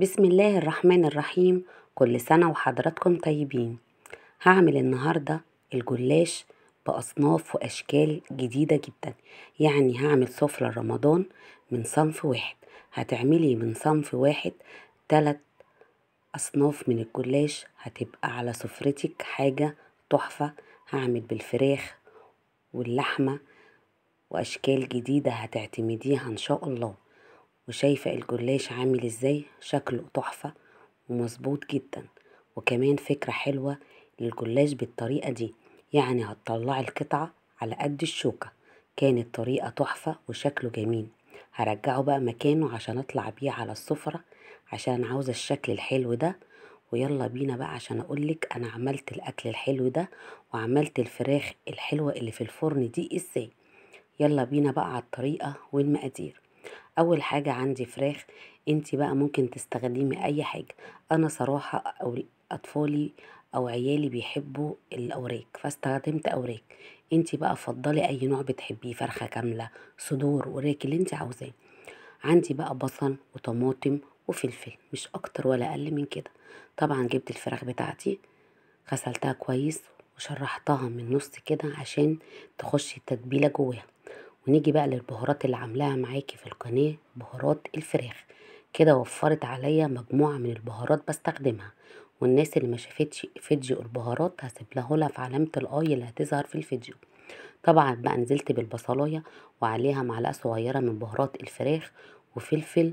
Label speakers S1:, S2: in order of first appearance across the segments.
S1: بسم الله الرحمن الرحيم كل سنة وحضراتكم طيبين هعمل النهاردة الجلاش بأصناف وأشكال جديدة جدا يعني هعمل سفرة رمضان من صنف واحد هتعملي من صنف واحد تلت أصناف من الجلاش هتبقى على سفرتك حاجة تحفة هعمل بالفراخ واللحمة وأشكال جديدة هتعتمديها إن شاء الله وشايفة الجلاش عامل ازاي شكله تحفة ومظبوط جدا وكمان فكرة حلوة للجلاش بالطريقة دي يعني هتطلعي القطعة على قد الشوكة كانت طريقة تحفة وشكله جميل هرجعه بقى مكانه عشان اطلع بيه على السفرة عشان عاوزة الشكل الحلو ده ويلا بينا بقى عشان اقولك انا عملت الاكل الحلو ده وعملت الفراخ الحلوة اللي في الفرن دي ازاي يلا بينا بقى على الطريقة والمقادير اول حاجة عندي فراخ انتي بقى ممكن تستخدمي اي حاجة انا صراحة أو اطفالي او عيالي بيحبوا الاوراك فاستخدمت اوراك انتي بقى فضلي اي نوع بتحبيه فرخة كاملة صدور وراك اللي انتي عاوزاه عندي بقى بصل وطماطم وفلفل مش اكتر ولا اقل من كده طبعا جبت الفراخ بتاعتي غسلتها كويس وشرحتها من النص كده عشان تخش التتبيله جواها ونيجي بقى للبهارات اللي عاملاها معاكي في القناة بهارات الفراخ كده وفرت عليا مجموعة من البهارات بستخدمها والناس اللي ما شافتش فيديو البهارات هسيب لها في علامة الاي اللي هتظهر في الفيديو طبعا بقى نزلت بالبصلاية وعليها معلقة صغيرة من بهارات الفراخ وفلفل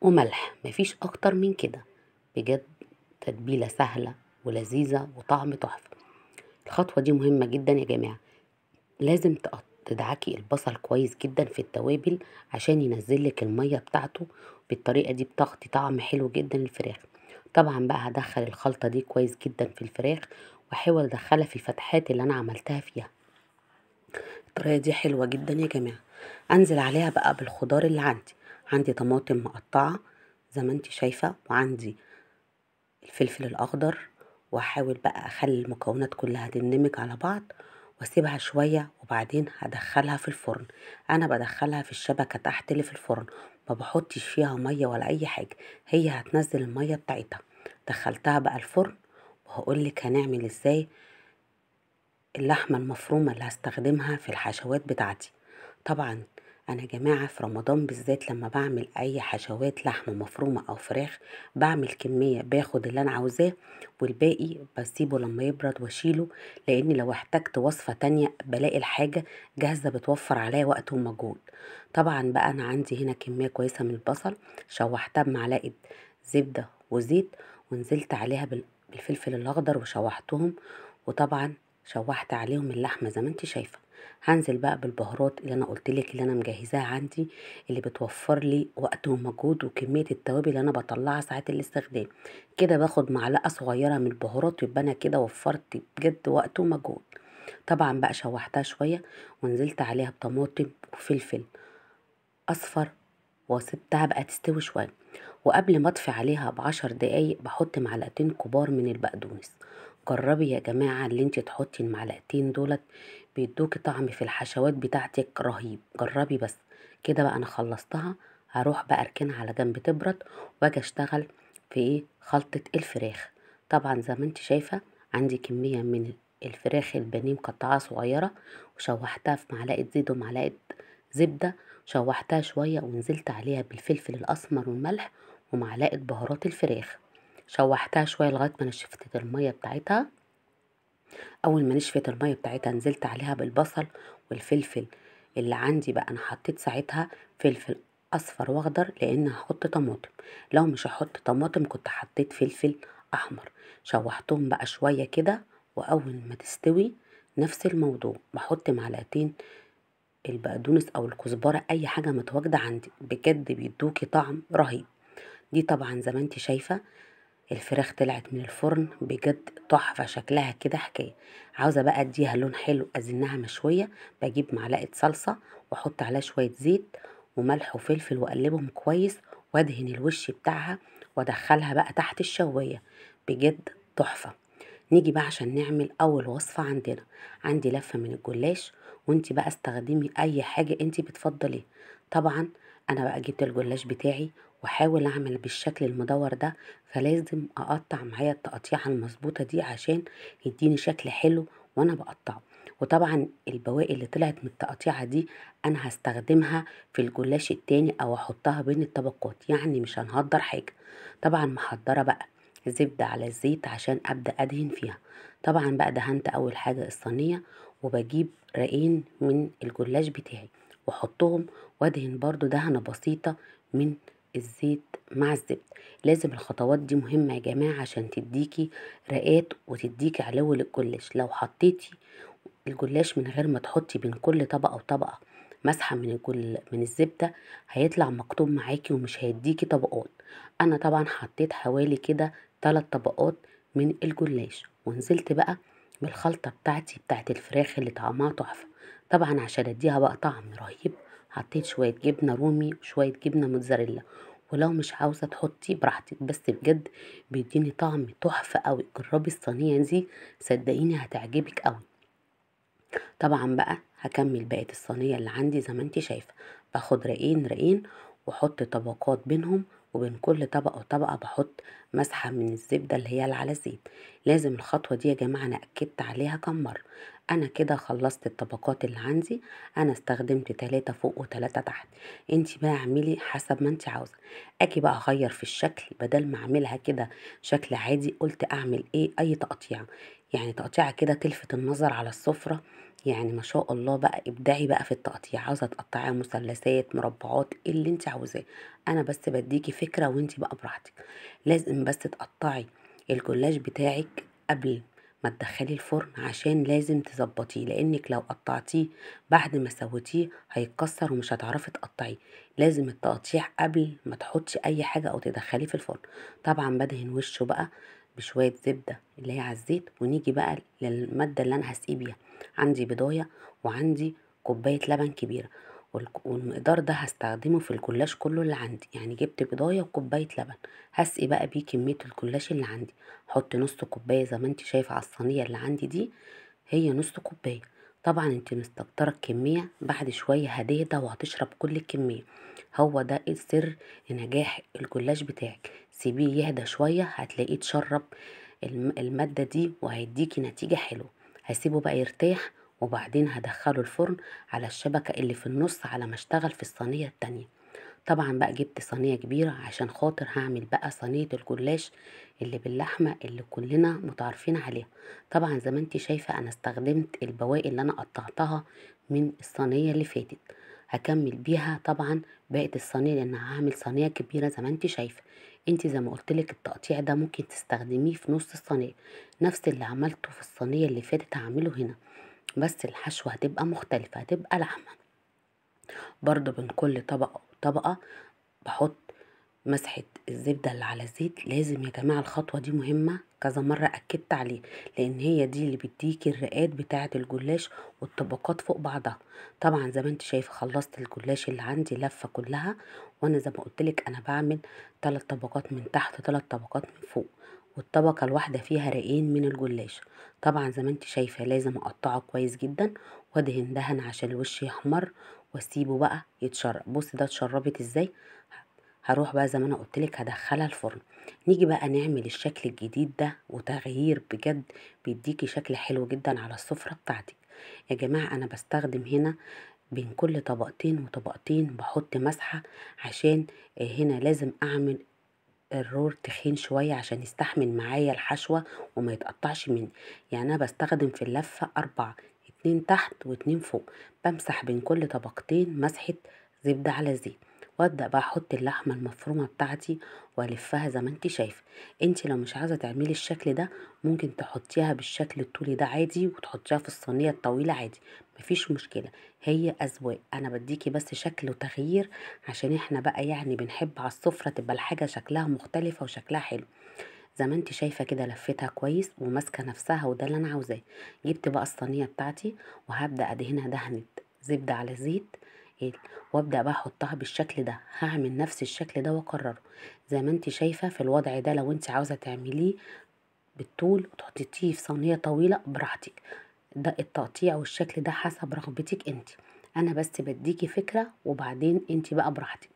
S1: وملح مفيش اكتر من كده بجد تتبيلة سهلة ولذيذة وطعم تحفة الخطوة دي مهمة جدا يا جماعة لازم تقطع تدعكي البصل كويس جدا في التوابل عشان ينزلك المية بتاعته بالطريقة دي بتاخدي طعم حلو جدا الفراخ طبعا بقى هدخل الخلطة دي كويس جدا في الفراخ واحاول ادخلها في الفتحات اللي انا عملتها فيها الطريقة دي حلوة جدا يا جماعة انزل عليها بقى بالخضار اللي عندي عندي طماطم مقطعة زي ما انت شايفة وعندي الفلفل الاخضر واحاول بقى اخلي المكونات كلها تندمج على بعض واسيبها شوية وبعدين هدخلها في الفرن انا بدخلها في الشبكة تحت اللي في الفرن ما بحطش فيها مية ولا اي حاجة هي هتنزل المية بتاعتها دخلتها بقى الفرن وهقولك هنعمل ازاي اللحمة المفرومة اللي هستخدمها في الحشوات بتاعتي طبعا انا يا جماعه في رمضان بالذات لما بعمل اي حشوات لحمه مفرومه او فراخ بعمل كميه باخد اللي انا عاوزاه والباقي بسيبه لما يبرد واشيله لان لو احتجت وصفه تانية بلاقي الحاجه جاهزه بتوفر عليا وقت ومجهود طبعا بقى انا عندي هنا كميه كويسه من البصل شوحتها بمعلقه زبده وزيت ونزلت عليها بالفلفل الاخضر وشوحتهم وطبعا شوحت عليهم اللحمه زي ما انت شايفه هنزل بقى بالبهارات اللي انا قلت لك اللي انا مجهزاها عندي اللي بتوفر لي وقت ومجهود وكميه التوابل اللي انا بطلعها ساعات الاستخدام كده باخد معلقه صغيره من البهارات يبقى انا كده وفرت بجد وقت ومجهود طبعا بقى شوحتها شويه ونزلت عليها بطماطم وفلفل اصفر وسبتها بقى تستوي شويه وقبل ما اطفي عليها بعشر دقايق بحط معلقتين كبار من البقدونس جربي يا جماعة اللي انت تحطي المعلقتين دولت بيدوكي طعم في الحشوات بتاعتك رهيب جربي بس كده بقى انا خلصتها هروح بقى اركنها على جنب تبرد واجي اشتغل في ايه خلطة الفراخ طبعا زي ما انت شايفة عندي كمية من الفراخ البانيه مقطعة صغيرة وشوحتها في معلقة زيت ومعلقة زبدة شوحتها شوية ونزلت عليها بالفلفل الأسمر والملح ومعلقة بهارات الفراخ شوحتها شوية لغاية ما نشفت المية بتاعتها اول ما نشفت الميه بتاعتها نزلت عليها بالبصل والفلفل اللي عندي بقى انا حطيت ساعتها فلفل اصفر واخضر لان هحط طماطم لو مش هحط طماطم كنت حطيت فلفل احمر شوحتهم بقى شويه كده واول ما تستوي نفس الموضوع بحط معلقتين البقدونس او الكزبره اي حاجه متواجده عندي بجد بيدوكي طعم رهيب دي طبعا زي ما انت شايفه الفراخ طلعت من الفرن بجد تحفة شكلها كده حكاية عاوزة بقى اديها لون حلو ازنها مشوية بجيب معلقة صلصة واحط عليها شوية زيت وملح وفلفل واقلبهم كويس وادهن الوش بتاعها وادخلها بقى تحت الشواية بجد تحفة نيجي بقى عشان نعمل اول وصفة عندنا عندي لفة من الجلاش وانت بقى استخدمي اي حاجة انت بتفضليها طبعا انا بقى جبت الجلاش بتاعي واحاول اعمل بالشكل المدور ده فلازم اقطع معايا التقطيعه المظبوطه دي عشان يديني شكل حلو وانا بقطعه وطبعا البواقي اللي طلعت من التقطيعه دي انا هستخدمها في الجلاش التاني او احطها بين الطبقات يعني مش هنهدر حاجه طبعا محضره بقى زبدة على الزيت عشان أبدأ أدهن فيها طبعا بقى دهنت أول حاجة الصينية وبجيب رقين من الجلاش بتاعي وأحطهم وأدهن برضو دهنة بسيطة من الزيت مع الزبد لازم الخطوات دي مهمة يا جماعة عشان تديكي رقات وتديكي علو للجلاش لو حطيتي الجلاش من غير ما تحطي بين كل طبقة وطبقة مسحة من الجل من الزبدة هيطلع مكتوب معاكي ومش هيديكي طبقات انا طبعا حطيت حوالي كده تلات طبقات من الجلاش ونزلت بقى بالخلطة بتاعتي بتاعت الفراخ اللي طعمها تحفة طبعا عشان اديها بقى طعم رهيب حطيت شويه جبنه رومي وشويه جبنه موتزاريلا ولو مش عاوزه تحطي براحتك بس بجد بيديني طعم تحفه قوي جربي الصينيه دي صدقيني هتعجبك قوي طبعا بقى هكمل بقيه الصينيه اللي عندي زي ما انت شايفه باخد رقين رقين واحط طبقات بينهم وبين كل طبقه وطبقه بحط مسحه من الزبده اللي هي على الزيت لازم الخطوه دي يا جماعه انا اكدت عليها كم مره انا كده خلصت الطبقات اللي عندي انا استخدمت تلاتة فوق وتلاتة تحت انت بقى اعملي حسب ما انت عاوزه اجي بقى اغير في الشكل بدل ما اعملها كده شكل عادي قلت اعمل ايه اي تقطيع يعني تقطيعه كده تلفت النظر على السفره يعني ما شاء الله بقى ابدعي بقى في التقطيع عاوزه تقطعيها مثلثات مربعات اللي انت عاوزاه انا بس بديكي فكره وانت بقى براحتك لازم بس تقطعي الكولاج بتاعك قبل ما تدخلي الفرن عشان لازم تظبطيه لانك لو قطعتيه بعد ما سويتيه هيتكسر ومش هتعرفي تقطعيه لازم التقطيع قبل ما تحطي اي حاجه او تدخليه في الفرن طبعا بدهن وشه بقى بشويه زبده اللي هي على الزيت ونيجي بقى للماده اللي انا هسقي بيها عندي بضايه وعندي كوبايه لبن كبيره والمقدار ده هستخدمه في الكلاش كله اللي عندي يعني جبت بضاية وكوباية لبن هسقي بقى بيه كمية الكلاش اللي عندي حط نص كوباية زي ما انت شايفة على الصينية اللي عندي دي هي نص كوباية طبعا انت مستكترة الكمية بعد شوية هتهدى وهتشرب كل الكمية هو ده السر نجاح الكلاش بتاعك سيبيه يهدى شوية هتلاقيه تشرب المادة دي وهيديكي نتيجة حلوة هسيبه بقى يرتاح وبعدين هدخله الفرن على الشبكة اللي في النص على ما اشتغل في الصينية التانية طبعا بقى جبت صينية كبيرة عشان خاطر هعمل بقى صينية الجلاش اللي باللحمة اللي كلنا متعارفين عليها طبعا زي ما انت شايفة انا استخدمت البواقي اللي انا قطعتها من الصينية اللي فاتت هكمل بيها طبعا باقي الصينية لان هعمل صينية كبيرة زي ما انت شايفة انت زي ما قلتلك التقطيع ده ممكن تستخدميه في نص الصينية نفس اللي عملته في الصينية اللي فاتت هعمله هنا بس الحشوة هتبقى مختلفة هتبقى لحمة برضو بين كل طبقة وطبقة بحط مسحة الزبدة اللي على الزيت لازم يا جماعة الخطوة دي مهمة كذا مرة أكدت عليه لأن هي دي اللي بتديكي الرقات بتاعة الجلاش والطبقات فوق بعضها طبعا زي ما انت شايفة خلصت الجلاش اللي عندي لفة كلها وأنا زي ما قلتلك أنا بعمل تلات طبقات من تحت تلات طبقات من فوق والطبقة الواحدة فيها رقين من الجلاش طبعا زي ما انت شايفة لازم اقطعه كويس جدا وادهن دهن عشان الوش يحمر واسيبه بقى يتشرب بص ده اتشربت ازاي هروح بقى زي ما انا قلتلك هدخلها الفرن نيجي بقى نعمل الشكل الجديد ده وتغيير بجد بيديكي شكل حلو جدا على السفرة بتاعتك يا جماعة انا بستخدم هنا بين كل طبقتين وطبقتين بحط مسحة عشان آه، هنا لازم اعمل الرور تخين شوية عشان يستحمل معايا الحشوة وما يتقطعش مني يعني أنا بستخدم في اللفة أربعة اتنين تحت واتنين فوق بمسح بين كل طبقتين مسحة زبدة على زيت وابدا بقى احط اللحمه المفرومه بتاعتي والفها زي ما انت شايفه انت لو مش عايزه تعملي الشكل ده ممكن تحطيها بالشكل الطولي ده عادي وتحطيها في الصينيه الطويله عادي مفيش مشكله هي اذواق انا بديكي بس شكل وتغيير عشان احنا بقى يعني بنحب على السفره تبقى الحاجه شكلها مختلفه وشكلها حلو زي ما انت شايفه كده لفتها كويس وماسكه نفسها وده اللي انا عاوزاه جبت بقى الصينيه بتاعتي وهبدا ادهنها دهنه زبده على زيت السائل وابدا بقى احطها بالشكل ده هعمل نفس الشكل ده واكرره زي ما انت شايفه في الوضع ده لو انت عاوزه تعمليه بالطول وتحطيه في صينيه طويله براحتك ده التقطيع والشكل ده حسب رغبتك انت انا بس بديكي فكره وبعدين انت بقى براحتك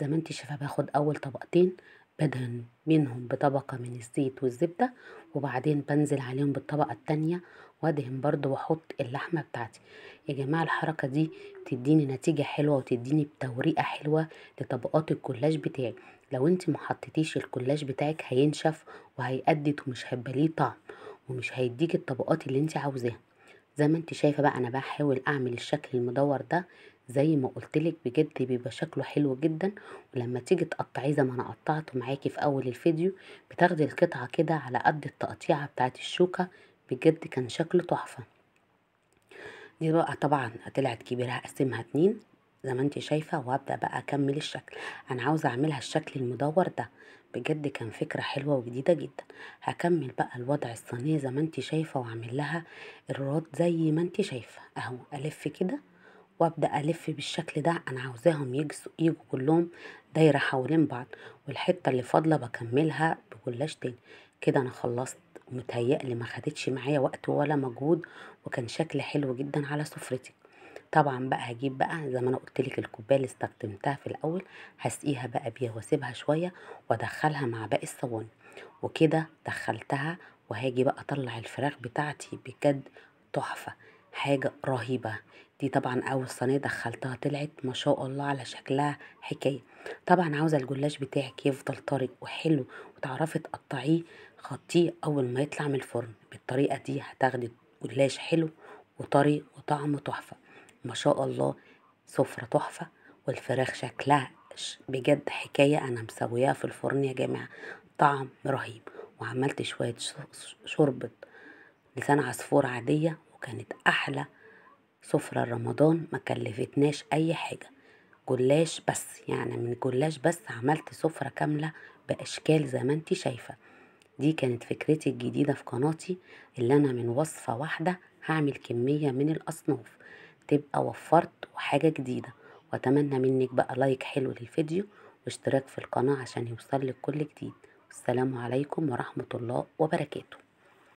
S1: زي ما انت شايفه باخد اول طبقتين بدهن منهم بطبقة من الزيت والزبدة وبعدين بنزل عليهم بالطبقة التانية وادهن برضو واحط اللحمة بتاعتي يا جماعة الحركة دي تديني نتيجة حلوة وتديني توريقة حلوة لطبقات الكلاش بتاعي لو انت محطتيش الكلاش بتاعك هينشف وهيقدد ومش هيبقى ليه طعم ومش هيديك الطبقات اللي انت عاوزاها زي ما انت شايفة بقى انا بحاول اعمل الشكل المدور ده زي ما قلتلك بجد بيبقى شكله حلو جدا ولما تيجي تقطعيه زي ما انا قطعته معاكي في اول الفيديو بتاخدي القطعة كده على قد التقطيعة بتاعت الشوكة بجد كان شكله تحفة دي بقى طبعا طلعت كبيرة هقسمها اتنين زي ما انت شايفة وهبدأ بقى اكمل الشكل انا عاوزة اعملها الشكل المدور ده بجد كان فكرة حلوة وجديدة جدا هكمل بقى الوضع الصينية زي ما انت شايفة واعمل لها الرواد زي ما انت شايفة اهو الف كده وابدا الف بالشكل ده انا عاوزاهم يجوا يجوا كلهم دايره حوالين بعض والحته اللي فاضله بكملها بجلاش تاني كده انا خلصت ومتهيألي ما خدتش معايا وقت ولا مجهود وكان شكل حلو جدا على سفرتي طبعا بقى هجيب بقى زي ما انا قلت لك الكوبايه اللي استخدمتها في الاول هسقيها بقى بيها واسيبها شويه وادخلها مع باقي الصواني وكده دخلتها وهاجي بقى اطلع الفراخ بتاعتي بجد تحفه حاجه رهيبه دي طبعا اول صينيه دخلتها طلعت ما شاء الله على شكلها حكايه طبعا عاوزه الجلاش بتاعك يفضل طري وحلو وتعرفي تقطعيه خطيه اول ما يطلع من الفرن بالطريقه دي هتاخدي جلاش حلو وطري وطعمه تحفه ما شاء الله سفرة تحفة والفراخ شكلها بجد حكاية أنا مسويها في الفرن يا جماعة طعم رهيب وعملت شوية شوربة لسان عصفور عادية وكانت أحلى سفرة رمضان ما كلفتناش أي حاجة جلاش بس يعني من جلاش بس عملت سفرة كاملة بأشكال زي ما انت شايفة دي كانت فكرتي الجديدة في قناتي اللي أنا من وصفة واحدة هعمل كمية من الأصناف تبقى وفرت حاجة جديدة واتمنى منك بقى لايك حلو للفيديو واشتراك في القناة عشان يوصل لك كل جديد والسلام عليكم ورحمة الله وبركاته